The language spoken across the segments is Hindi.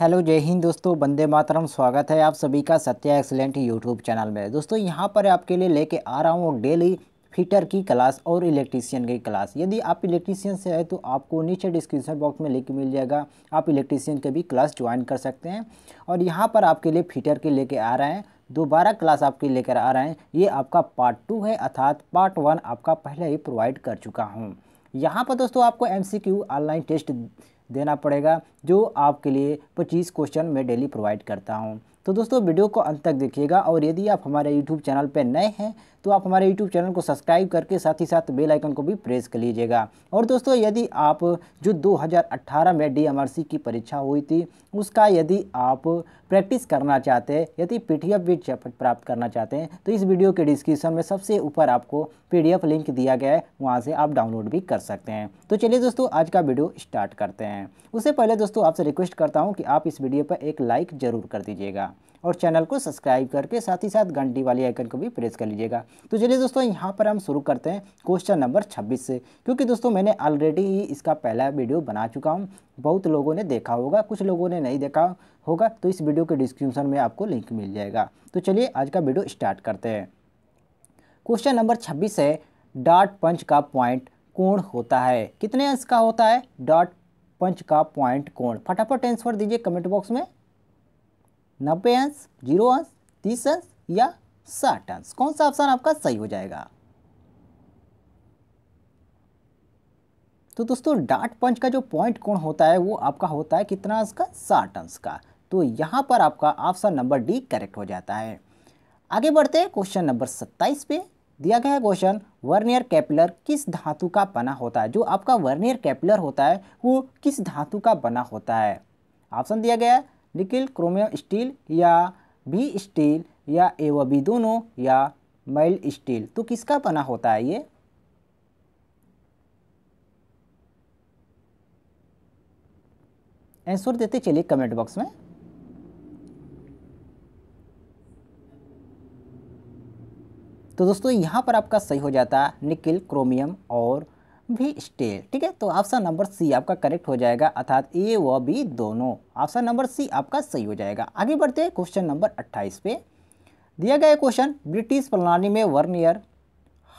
हेलो जय हिंद दोस्तों बंदे मातरम स्वागत है आप सभी का सत्या एक्सलेंट यूट्यूब चैनल में दोस्तों यहाँ पर आपके लिए लेके आ रहा हूँ डेली फिटर की क्लास और इलेक्ट्रीशियन की क्लास यदि आप इलेक्ट्रीशियन से है तो आपको नीचे डिस्क्रिप्शन बॉक्स में लिंक मिल जाएगा आप इलेक्ट्रीशियन के भी क्लास ज्वाइन कर सकते हैं और यहाँ पर आपके लिए फिटर के लेके आ रहे हैं दोबारा क्लास आपके लेकर आ रहे हैं ये आपका पार्ट टू है अर्थात पार्ट वन आपका पहले ही प्रोवाइड कर चुका हूँ यहाँ पर दोस्तों आपको एम ऑनलाइन टेस्ट देना पड़ेगा जो आपके लिए 25 क्वेश्चन मैं डेली प्रोवाइड करता हूँ तो दोस्तों वीडियो को अंत तक देखिएगा और यदि आप हमारे यूट्यूब चैनल पर नए हैं तो आप हमारे यूट्यूब चैनल को सब्सक्राइब करके साथ ही साथ बेल आइकन को भी प्रेस कर लीजिएगा और दोस्तों यदि आप जो 2018 में डी की परीक्षा हुई थी उसका यदि आप प्रैक्टिस करना चाहते हैं यदि पी एफ भी प्राप्त करना चाहते हैं तो इस वीडियो के डिस्क्रिप्शन में सबसे ऊपर आपको पी लिंक दिया गया है वहाँ से आप डाउनलोड भी कर सकते हैं तो चलिए दोस्तों आज का वीडियो स्टार्ट करते हैं उससे पहले दोस्तों आपसे रिक्वेस्ट करता हूँ कि आप इस वीडियो पर एक लाइक ज़रूर कर दीजिएगा लीजिएगा और चैनल को सब्सक्राइब करके साथ ही साथ घंटी वाली आइकन को भी प्रेस कर लीजिएगा तो चलिए दोस्तों यहाँ पर हम शुरू करते हैं क्वेश्चन नंबर 26 से क्योंकि दोस्तों मैंने ऑलरेडी ही इसका पहला वीडियो बना चुका हूँ बहुत लोगों ने देखा होगा कुछ लोगों ने नहीं देखा होगा तो इस वीडियो के डिस्क्रिप्शन में आपको लिंक मिल जाएगा तो चलिए आज का वीडियो स्टार्ट करते हैं क्वेश्चन नंबर छब्बीस है डॉट पंच का पॉइंट कोण होता है कितने अंश का होता है डॉट पंच का पॉइंट कोण फटाफट आंसर दीजिए कमेंट बॉक्स में नब्बे अंश जीरो अंश तीस अंश या साठ अंश कौन सा ऑप्शन आपका सही हो जाएगा तो दोस्तों डाट पंच का जो पॉइंट कोण होता है वो आपका होता है कितना अंश का साठ अंश का तो यहां पर आपका ऑप्शन नंबर डी करेक्ट हो जाता है आगे बढ़ते हैं क्वेश्चन नंबर सत्ताईस पे दिया गया क्वेश्चन वर्नियर कैपिलर किस धातु का बना होता है जो आपका वर्नियर कैपिलर होता है वो किस धातु का बना होता है ऑप्शन दिया गया है निकिल क्रोमियम स्टील या भी स्टील या व बी दोनों या मैल स्टील तो किसका बना होता है ये आंसर देते चलिए कमेंट बॉक्स में तो दोस्तों यहां पर आपका सही हो जाता निकिल क्रोमियम और भी स्टेल ठीक है तो ऑप्शन नंबर सी आपका करेक्ट हो जाएगा अर्थात ए व बी दोनों ऑप्शन नंबर सी आपका सही हो जाएगा आगे बढ़ते हैं क्वेश्चन नंबर अट्ठाईस पे दिया गया क्वेश्चन ब्रिटिश प्रणाली में वर्नियर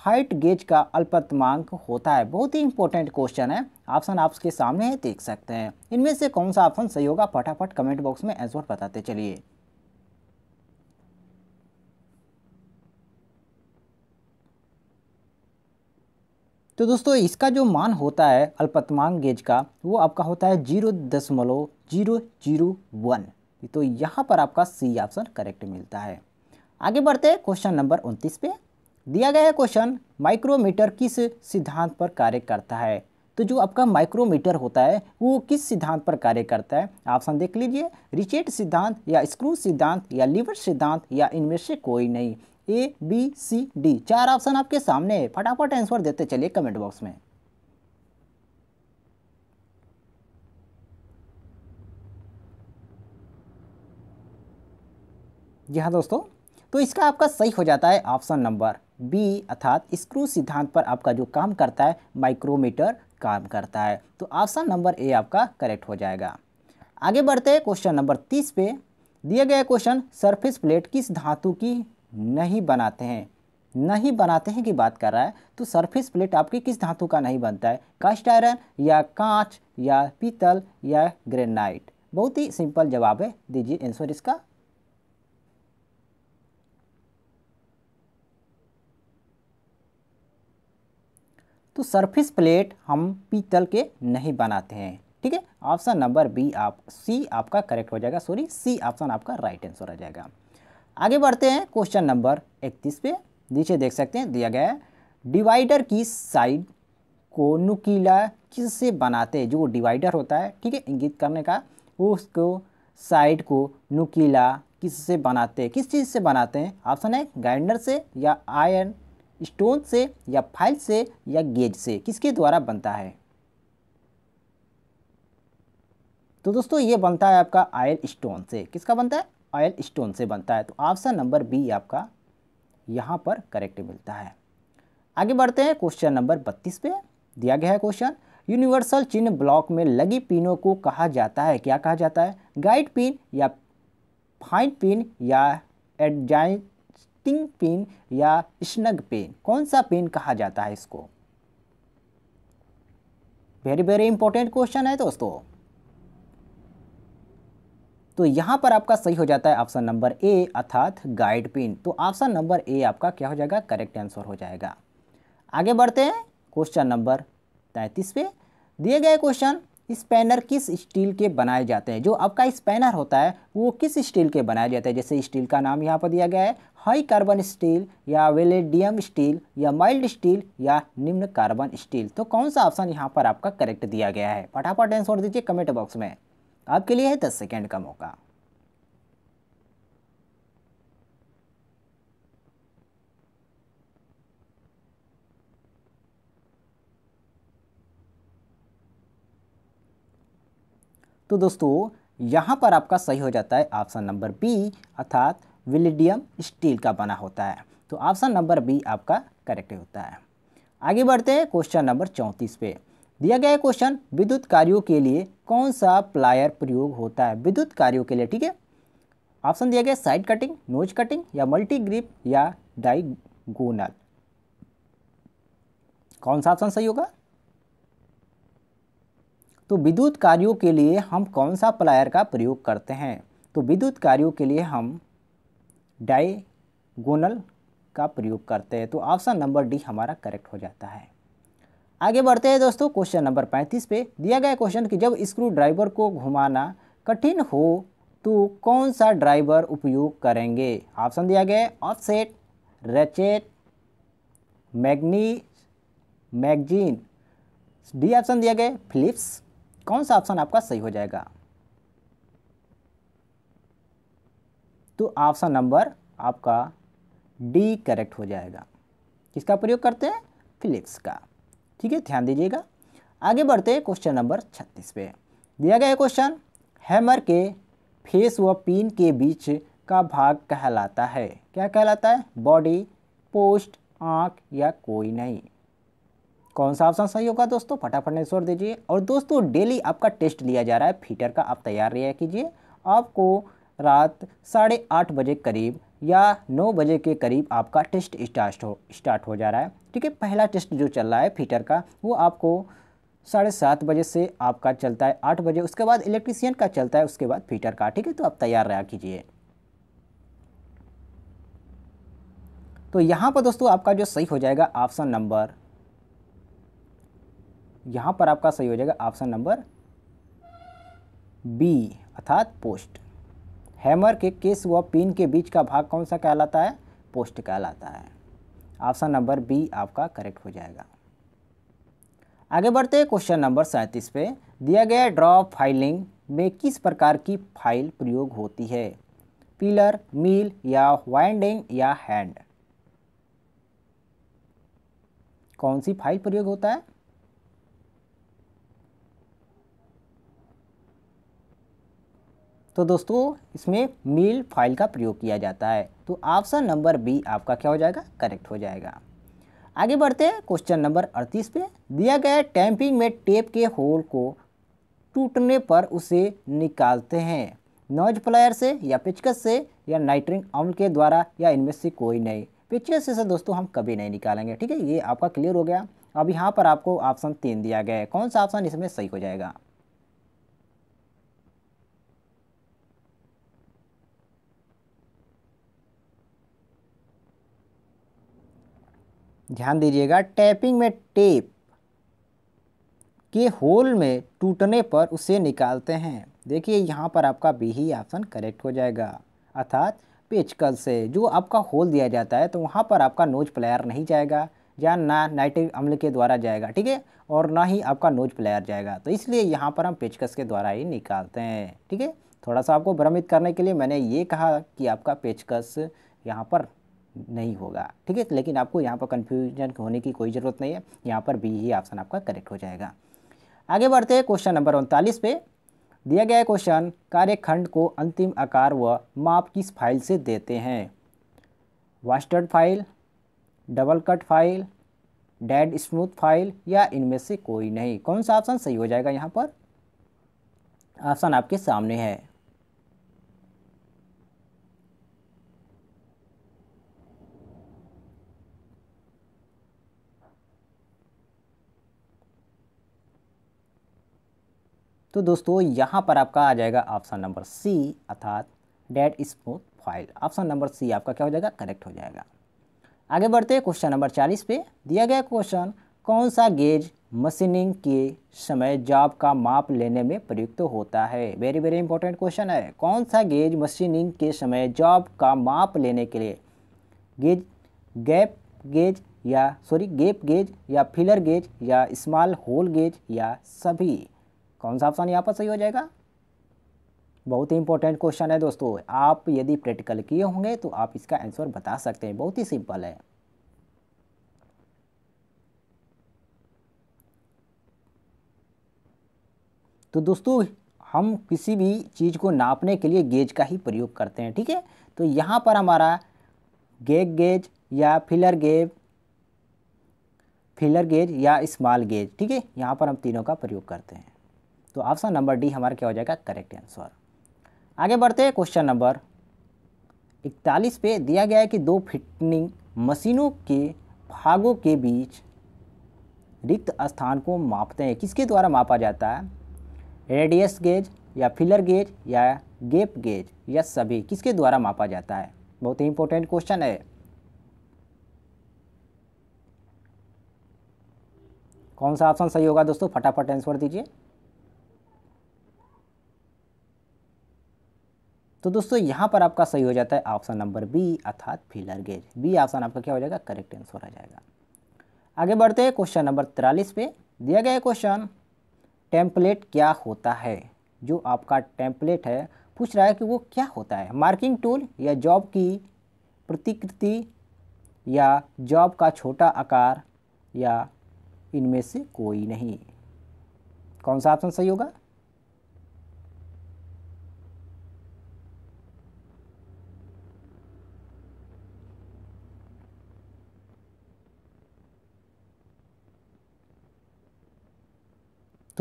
हाइट गेज का अल्पतमांक होता है बहुत ही इंपॉर्टेंट क्वेश्चन है ऑप्शन आपके सामने है देख सकते हैं इनमें से कौन सा ऑप्शन सही होगा फटाफट कमेंट बॉक्स में आंसर बताते चलिए तो दोस्तों इसका जो मान होता है अल्पतमांक गेज का वो आपका होता है जीरो दशमलव जीरो जीरो वन तो यहाँ पर आपका सी ऑप्शन करेक्ट मिलता है आगे बढ़ते हैं क्वेश्चन नंबर उनतीस पे दिया गया क्वेश्चन माइक्रोमीटर किस सिद्धांत पर कार्य करता है तो जो आपका माइक्रोमीटर होता है वो किस सिद्धांत पर कार्य करता है आप सब देख लीजिए रिचेट सिद्धांत या स्क्रू सिद्धांत या लीवर सिद्धांत या इनमें से कोई नहीं ए बी सी डी चार ऑप्शन आपके सामने है फटाफट आंसर देते चलिए कमेंट बॉक्स में जी हाँ दोस्तों तो इसका आपका सही हो जाता है ऑप्शन नंबर बी अर्थात स्क्रू सिद्धांत पर आपका जो काम करता है माइक्रोमीटर काम करता है तो ऑप्शन नंबर ए आपका करेक्ट हो जाएगा आगे बढ़ते हैं क्वेश्चन नंबर तीस पे दिया गया क्वेश्चन सरफेस प्लेट किस धातु की नहीं बनाते हैं नहीं बनाते हैं की बात कर रहा है तो सरफेस प्लेट आपकी किस धातु का नहीं बनता है कास्ट आयरन या कांच या पीतल या ग्रेनाइट बहुत ही सिंपल जवाब है दीजिए आंसर इसका तो सरफेस प्लेट हम पीतल के नहीं बनाते हैं ठीक है ऑप्शन नंबर बी आप सी आपका करेक्ट हो जाएगा सॉरी सी ऑप्शन आपका राइट आंसर हो जाएगा आगे बढ़ते हैं क्वेश्चन नंबर इकतीस पे नीचे देख सकते हैं दिया गया है डिवाइडर की साइड को नुकीला किससे बनाते हैं जो डिवाइडर होता है ठीक है इंगित करने का उसको साइड को नुकीला किससे बनाते हैं किस चीज़ से बनाते हैं ऑप्शन है ग्राइंडर से या आयरन स्टोन से या फाइल से या गेज से किसके द्वारा बनता है तो दोस्तों ये बनता है आपका आयल स्टोन से किसका बनता है आयल स्टोन से बनता है तो ऑप्शन नंबर बी आपका यहाँ पर करेक्ट मिलता है आगे बढ़ते हैं क्वेश्चन नंबर बत्तीस पे दिया गया है क्वेश्चन यूनिवर्सल चिन्ह ब्लॉक में लगी पिनों को कहा जाता है क्या कहा जाता है गाइड पिन या फाइन पिन या एडजाइन स्टिंग पेन या स्नग पेन कौन सा पेन कहा जाता है इसको वेरी वेरी इंपॉर्टेंट क्वेश्चन है दोस्तों तो यहां पर आपका सही हो जाता है ऑप्शन नंबर ए अर्थात गाइड पेन तो ऑप्शन नंबर ए आपका क्या हो जाएगा करेक्ट आंसर हो जाएगा आगे बढ़ते हैं क्वेश्चन नंबर तैतीस पे दिए गए क्वेश्चन स्पैनर किस स्टील के बनाए जाते हैं जो आपका स्पैनर होता है वो किस स्टील के बनाए जाते हैं जैसे स्टील का नाम यहाँ पर दिया गया है हाई कार्बन स्टील या वेलेडियम स्टील या माइल्ड स्टील या निम्न कार्बन स्टील तो कौन सा ऑप्शन यहाँ पर आपका करेक्ट दिया गया है फटाफट आंसर दीजिए कमेंट बॉक्स में आपके लिए है दस सेकेंड का मौका तो दोस्तों यहाँ पर आपका सही हो जाता है ऑप्शन नंबर बी अर्थात विलिडियम स्टील का बना होता है तो ऑप्शन नंबर बी आपका करेक्ट होता है आगे बढ़ते हैं क्वेश्चन नंबर चौंतीस पे दिया गया क्वेश्चन विद्युत कार्यों के लिए कौन सा प्लायर प्रयोग होता है विद्युत कार्यों के लिए ठीक है ऑप्शन दिया गया साइड कटिंग नोज कटिंग या मल्टी ग्रिप या डाइगोनल कौन सा ऑप्शन सही होगा तो विद्युत कार्यों के लिए हम कौन सा प्लायर का प्रयोग करते हैं तो विद्युत कार्यों के लिए हम डाइगोनल का प्रयोग करते हैं तो ऑप्शन नंबर डी हमारा करेक्ट हो जाता है आगे बढ़ते हैं दोस्तों क्वेश्चन नंबर 35 पे दिया गया क्वेश्चन कि जब स्क्रू ड्राइवर को घुमाना कठिन हो तो कौन सा ड्राइवर उपयोग करेंगे ऑप्शन दिया गया है ऑफसेट रेचेट मैग्नी मैगजीन डी ऑप्शन दिया गया है फ्लिप्स कौन सा ऑप्शन आपका सही हो जाएगा तो ऑप्शन नंबर आपका डी करेक्ट हो जाएगा किसका प्रयोग करते हैं फिलिप्स का ठीक है ध्यान दीजिएगा आगे बढ़ते हैं क्वेश्चन नंबर छत्तीस पे दिया गया क्वेश्चन हैमर के फेस व पिन के बीच का भाग कहलाता है क्या कहलाता है बॉडी पोस्ट आँख या कोई नहीं कौन सा ऑप्शन सही होगा दोस्तों फटाफट ने छोड़ दीजिए और दोस्तों डेली आपका टेस्ट लिया जा रहा है फीटर का आप तैयार रहा कीजिए आपको रात साढ़े आठ बजे करीब या नौ बजे के करीब आपका टेस्ट स्टार्ट हो स्टार्ट हो जा रहा है ठीक है पहला टेस्ट जो चल रहा है फीटर का वो आपको साढ़े सात बजे से आपका चलता है आठ बजे उसके बाद इलेक्ट्रीशियन का चलता है उसके बाद फीटर का ठीक है तो आप तैयार रहा कीजिए तो यहाँ पर दोस्तों आपका जो सही हो जाएगा ऑप्शन नंबर यहाँ पर आपका सही हो जाएगा ऑप्शन नंबर बी अर्थात पोस्ट हैमर के केस व पिन के बीच का भाग कौन सा कहलाता है पोस्ट कहलाता है ऑप्शन नंबर बी आपका करेक्ट हो जाएगा आगे बढ़ते हैं क्वेश्चन नंबर सैंतीस पे दिया गया ड्रॉ फाइलिंग में किस प्रकार की फाइल प्रयोग होती है पिलर मील या वाइंडिंग या हैंड कौन सी फाइल प्रयोग होता है तो दोस्तों इसमें मील फाइल का प्रयोग किया जाता है तो ऑप्शन नंबर बी आपका क्या हो जाएगा करेक्ट हो जाएगा आगे बढ़ते हैं क्वेश्चन नंबर अड़तीस पे दिया गया टैंपिंग में टेप के होल को टूटने पर उसे निकालते हैं नॉज प्लायर से या पिचकस से या नाइट्रिंग अम्ल के द्वारा या इनमें से कोई नहीं पिचकस से दोस्तों हम कभी नहीं निकालेंगे ठीक है ये आपका क्लियर हो गया अब यहाँ पर आपको ऑप्शन तीन दिया गया है कौन सा ऑप्शन इसमें सही हो जाएगा ध्यान दीजिएगा टैपिंग में टेप के होल में टूटने पर उसे निकालते हैं देखिए यहाँ पर आपका बी ही ऑप्शन करेक्ट हो जाएगा अर्थात पेचकल से जो आपका होल दिया जाता है तो वहाँ पर आपका नोज प्लेयर नहीं जाएगा या ना नाइट्रिक अम्ल के द्वारा जाएगा ठीक है और ना ही आपका नोज प्लेयर जाएगा तो इसलिए यहाँ पर हम पेचकस के द्वारा ही निकालते हैं ठीक है थोड़ा सा आपको भ्रमित करने के लिए मैंने ये कहा कि आपका पेचकस यहाँ पर नहीं होगा ठीक है लेकिन आपको यहाँ पर कन्फ्यूजन होने की कोई ज़रूरत नहीं है यहाँ पर बी ही ऑप्शन आपका करेक्ट हो जाएगा आगे बढ़ते हैं क्वेश्चन नंबर उनतालीस पे दिया गया क्वेश्चन कार्यखंड को अंतिम आकार व माप किस फाइल से देते हैं bastard file double cut file dead smooth file या इनमें से कोई नहीं कौन सा ऑप्शन सही हो जाएगा यहाँ पर ऑप्शन आपके सामने है तो दोस्तों यहाँ पर आपका आ जाएगा ऑप्शन नंबर सी अर्थात dead smooth file option number C आपका क्या हो जाएगा करेक्ट हो जाएगा आगे बढ़ते हैं क्वेश्चन नंबर चालीस पे दिया गया क्वेश्चन कौन सा गेज मशीनिंग के समय जॉब का माप लेने में प्रयुक्त होता है वेरी वेरी इंपॉर्टेंट क्वेश्चन है कौन सा गेज मशीनिंग के समय जॉब का माप लेने के लिए गेज गैप गेज या सॉरी गेप गेज या फिलर गेज या स्मॉल होल गेज या सभी कौन सा ऑप्शन यहाँ पर सही हो जाएगा बहुत ही इंपॉर्टेंट क्वेश्चन है दोस्तों आप यदि प्रैक्टिकल किए होंगे तो आप इसका आंसर बता सकते हैं बहुत ही सिंपल है तो दोस्तों हम किसी भी चीज़ को नापने के लिए गेज का ही प्रयोग करते हैं ठीक है तो यहाँ पर हमारा गेग गेज या फिलर गेज फिलर गेज या स्मॉल गेज ठीक है यहाँ पर हम तीनों का प्रयोग करते हैं तो ऑप्शन नंबर डी हमारा क्या हो जाएगा करेक्ट आंसर आगे बढ़ते हैं क्वेश्चन नंबर इकतालीस पे दिया गया है कि दो फिटनिंग मशीनों के भागों के बीच रिक्त स्थान को मापते हैं किसके द्वारा मापा जाता है रेडियस गेज या फिलर गेज या गेप गेज या सभी किसके द्वारा मापा जाता है बहुत ही इंपॉर्टेंट क्वेश्चन है कौन सा ऑप्शन सही होगा दोस्तों फटाफट आंसर दीजिए तो दोस्तों यहाँ पर आपका सही हो जाता है ऑप्शन नंबर बी अर्थात फिलर गेज बी ऑप्शन आपका क्या हो जाएगा करेक्ट आंसर आ जाएगा आगे बढ़ते हैं क्वेश्चन नंबर तिरालीस पे दिया गया क्वेश्चन टेम्पलेट क्या होता है जो आपका टेम्पलेट है पूछ रहा है कि वो क्या होता है मार्किंग टूल या जॉब की प्रतिकृति या जॉब का छोटा आकार या इनमें से कोई नहीं कौन सा ऑप्शन सही होगा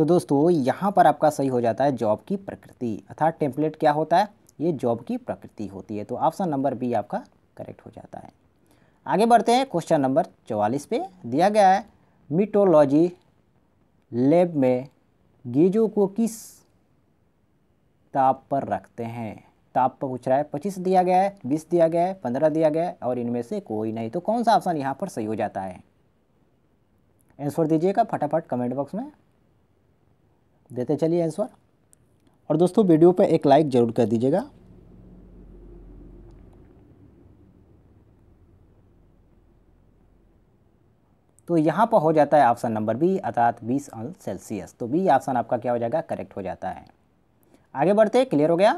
तो दोस्तों यहाँ पर आपका सही हो जाता है जॉब की प्रकृति अर्थात टेम्पलेट क्या होता है ये जॉब की प्रकृति होती है तो ऑप्शन नंबर बी आपका करेक्ट हो जाता है आगे बढ़ते हैं क्वेश्चन नंबर चौवालीस पे दिया गया है मिटोलॉजी लैब में गेजों को किस ताप पर रखते हैं ताप पर पूछ रहा है पच्चीस दिया गया है बीस दिया गया है पंद्रह दिया गया है और इनमें से कोई नहीं तो कौन सा ऑप्शन यहाँ पर सही हो जाता है आंसर दीजिएगा फटाफट कमेंट बॉक्स में देते चलिए आंसर और दोस्तों वीडियो पर एक लाइक ज़रूर कर दीजिएगा तो यहाँ पर हो जाता है ऑप्शन नंबर बी अर्थात 20 अंश सेल्सियस तो बी ऑप्शन आपका क्या हो जाएगा करेक्ट हो जाता है आगे बढ़ते क्लियर हो गया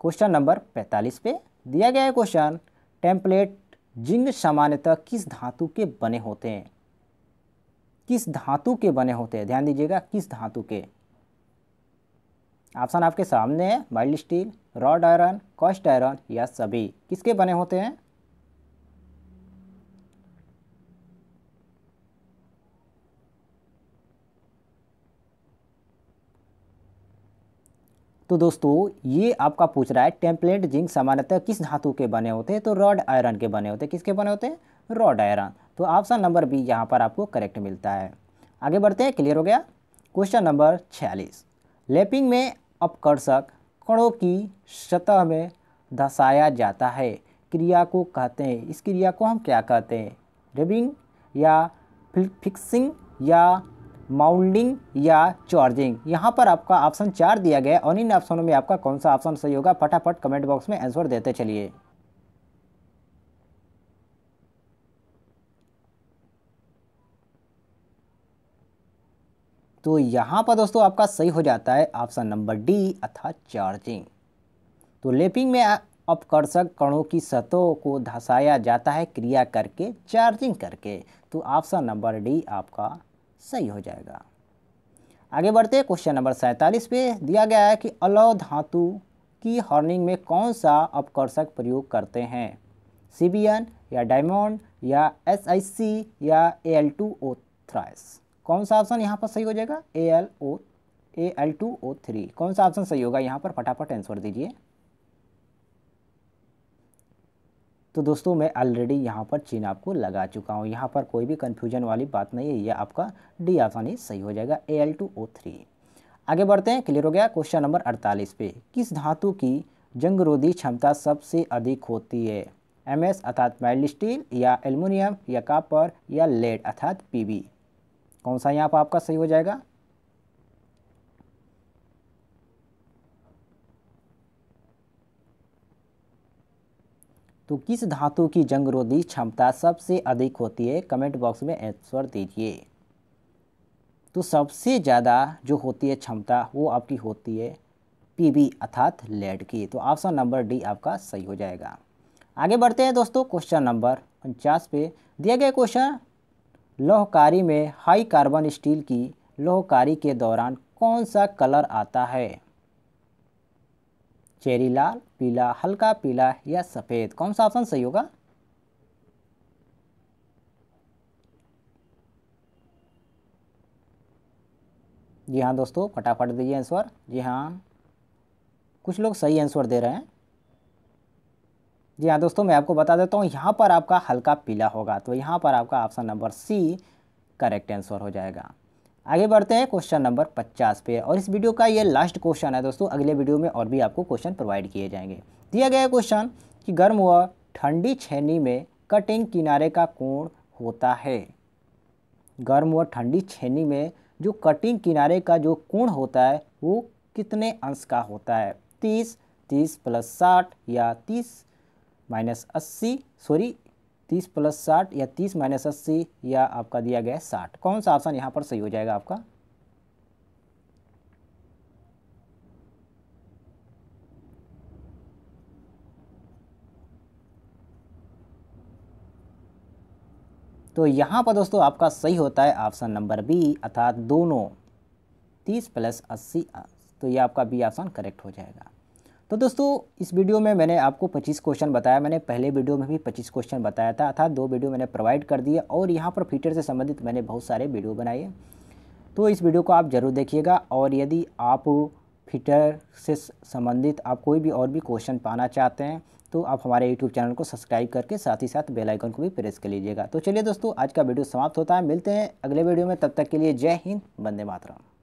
क्वेश्चन नंबर 45 पे दिया गया है क्वेश्चन टेम्पलेट जिंग सामान्यतः किस धातु के बने होते हैं किस धातु के बने होते हैं ध्यान दीजिएगा किस धातु के ऑप्शन आपके सामने है mild steel wrought iron cast iron या सभी किसके बने होते हैं तो दोस्तों ये आपका पूछ रहा है टेम्पलेट जिंक सामान्यतः किस धातु के बने होते हैं तो रॉड आयरन के बने होते हैं किसके बने होते हैं रॉड आयरन तो ऑप्शन नंबर बी यहां पर आपको करेक्ट मिलता है आगे बढ़ते हैं क्लियर हो गया क्वेश्चन नंबर छियालीस लेपिंग में अपकर्षक कणों की सतह में धसाया जाता है क्रिया को कहते हैं इस क्रिया को हम क्या कहते हैं रिबिंग या फिक्सिंग या माउंडिंग या चार्जिंग यहाँ पर आपका ऑप्शन चार दिया गया है और इन ऑप्शनों में आपका कौन सा ऑप्शन सही होगा फटाफट कमेंट बॉक्स में आंसर देते चलिए तो यहाँ पर दोस्तों आपका सही हो जाता है ऑप्शन नंबर डी अर्थात चार्जिंग तो लेपिंग में अपकर्षक कणों की सतहों को धसाया जाता है क्रिया करके चार्जिंग करके तो ऑप्शन नंबर डी आपका सही हो जाएगा आगे बढ़ते क्वेश्चन नंबर सैंतालीस पे दिया गया है कि अलौ धातु की हॉर्निंग में कौन सा अपकर्षक प्रयोग करते हैं सीबीएन या डायमंड या एसआईसी या एल टू ओ कौन सा ऑप्शन यहाँ पर सही हो जाएगा A L O A L two O three कौन सा ऑप्शन सही होगा यहाँ पर फटाफट आंसर दीजिए तो दोस्तों मैं ऑलरेडी यहाँ पर चीन आपको लगा चुका हूँ यहाँ पर कोई भी कन्फ्यूजन वाली बात नहीं है ये आपका डी ऑप्शन ही सही हो जाएगा A L two O three आगे बढ़ते हैं क्लियर हो गया क्वेश्चन नंबर अड़तालीस पे किस धातु की जंगरोधी क्षमता सबसे अधिक होती है एम एस अर्थात मेल स्टील या एल्युमिनियम या कापर या लेड अर्थात पीबी कौन सा यहाँ पर आपका सही हो जाएगा तो किस धातु की जंगरोधी क्षमता सबसे अधिक होती है कमेंट बॉक्स में आंसर दीजिए तो सबसे ज़्यादा जो होती है क्षमता वो आपकी होती है पीबी अर्थात लेड की तो ऑप्शन नंबर डी आपका सही हो जाएगा आगे बढ़ते हैं दोस्तों क्वेश्चन नंबर उनचास पे दिया गया क्वेश्चन लोहकारी में हाई कार्बन स्टील की लोहकारी के दौरान कौन सा कलर आता है चेरी लाल पीला हल्का पीला या सफ़ेद कौन सा ऑप्शन सही होगा जी हाँ दोस्तों फटाफट दीजिए आंसर जी हाँ कुछ लोग सही आंसर दे रहे हैं जी हाँ दोस्तों मैं आपको बता देता हूँ यहाँ पर आपका हल्का पीला होगा तो यहाँ पर आपका option number C correct answer हो जाएगा आगे बढ़ते हैं क्वेश्चन नंबर 50 पे और इस वीडियो का ये लास्ट क्वेश्चन है दोस्तों अगले वीडियो में और भी आपको क्वेश्चन प्रोवाइड किए जाएंगे दिया गया क्वेश्चन कि गर्म व ठंडी छेनी में कटिंग किनारे का कोण होता है गर्म व ठंडी छेनी में जो कटिंग किनारे का जो कोण होता है वो कितने अंश का होता है तीस तीस प्लस साठ या तीस माइनस अस्सी सॉरी तीस प्लस साठ या तीस माइनस अस्सी या आपका दिया गया है साठ कौन सा ऑप्शन यहाँ पर सही हो जाएगा आपका तो यहाँ पर दोस्तों आपका सही होता है ऑप्शन नंबर बी अर्थात दोनों तीस प्लस अस्सी तो ये आपका बी ऑप्शन करेक्ट हो जाएगा तो दोस्तों इस वीडियो में मैंने आपको 25 क्वेश्चन बताया मैंने पहले वीडियो में भी 25 क्वेश्चन बताया था अर्थात दो वीडियो मैंने प्रोवाइड कर दिए और यहाँ पर फीचर से संबंधित मैंने बहुत सारे वीडियो बनाए तो इस वीडियो को आप ज़रूर देखिएगा और यदि आप फीटर से संबंधित आप कोई भी और भी क्वेश्चन पाना चाहते हैं तो आप हमारे यूट्यूब चैनल को सब्सक्राइब करके साथ ही साथ बेल आइकन को भी प्रेस कर लीजिएगा तो चलिए दोस्तों आज का वीडियो समाप्त होता है मिलते हैं अगले वीडियो में तब तक के लिए जय हिंद वंदे मातरम